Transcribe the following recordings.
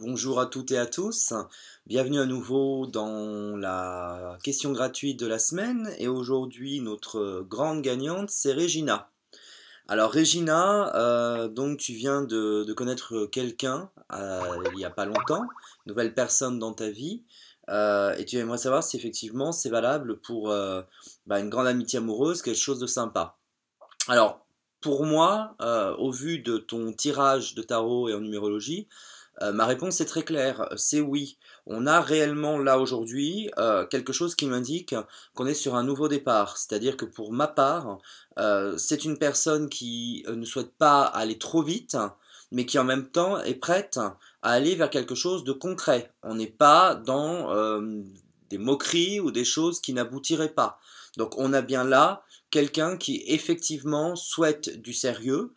Bonjour à toutes et à tous. Bienvenue à nouveau dans la question gratuite de la semaine. Et aujourd'hui, notre grande gagnante, c'est Regina. Alors Regina, euh, donc tu viens de, connaître quelqu'un euh, il n'y a pas longtemps, nouvelle personne dans ta vie. Euh, et tu aimerais savoir si effectivement c'est valable pour bah, une grande amitié amoureuse, quelque chose de sympa. Alors, pour moi, au vu de ton tirage de tarot et en numérologie, euh, ma réponse est très claire, c'est oui. On a réellement là aujourd'hui euh, quelque chose qui m'indique qu'on est sur un nouveau départ. C'est-à-dire que pour ma part, euh, c'est une personne qui ne souhaite pas aller trop vite, mais qui en même temps est prête à aller vers quelque chose de concret. On n'est pas dans des moqueries ou des choses qui n'aboutiraient pas. Donc on a bien là quelqu'un qui effectivement souhaite du sérieux,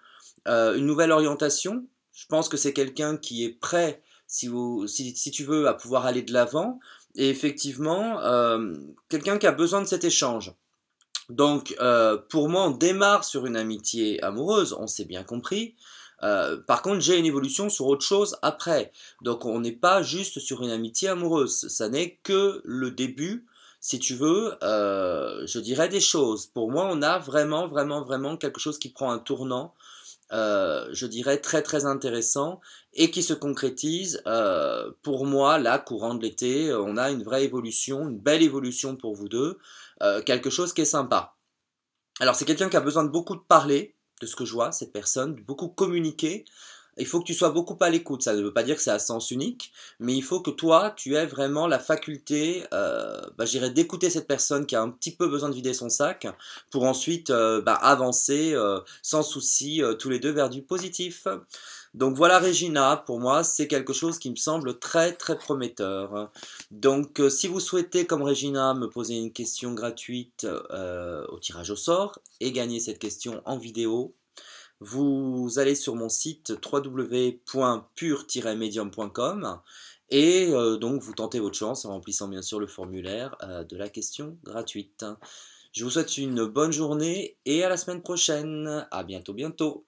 une nouvelle orientation, je pense que c'est quelqu'un qui est prêt, si, tu veux, à pouvoir aller de l'avant. Et effectivement, euh, quelqu'un qui a besoin de cet échange. Donc, euh, pour moi, on démarre sur une amitié amoureuse, on s'est bien compris. Euh, par contre, j'ai une évolution sur autre chose après. Donc, on n'est pas juste sur une amitié amoureuse. Ça n'est que le début, si tu veux, je dirais des choses. Pour moi, on a vraiment, vraiment, vraiment quelque chose qui prend un tournant euh, je dirais, très très intéressant et qui se concrétise euh, pour moi là, courant de l'été. On a une vraie évolution, une belle évolution pour vous deux, euh, quelque chose qui est sympa. Alors c'est quelqu'un qui a besoin de beaucoup de parler, de ce que je vois, cette personne, de beaucoup communiquer, il faut que tu sois beaucoup à l'écoute. Ça ne veut pas dire que c'est à sens unique, mais il faut que toi, tu aies vraiment la faculté, euh, bah, d'écouter cette personne qui a un petit peu besoin de vider son sac pour ensuite euh, bah, avancer euh, sans souci euh, tous les deux vers du positif. Donc voilà Regina, pour moi c'est quelque chose qui me semble très très prometteur. Donc si vous souhaitez comme Regina me poser une question gratuite au tirage au sort et gagner cette question en vidéo, vous allez sur mon site www.pur-medium.com et euh, donc vous tentez votre chance en remplissant bien sûr le formulaire euh, de la question gratuite. Je vous souhaite une bonne journée et à la semaine prochaine. À bientôt bientôt.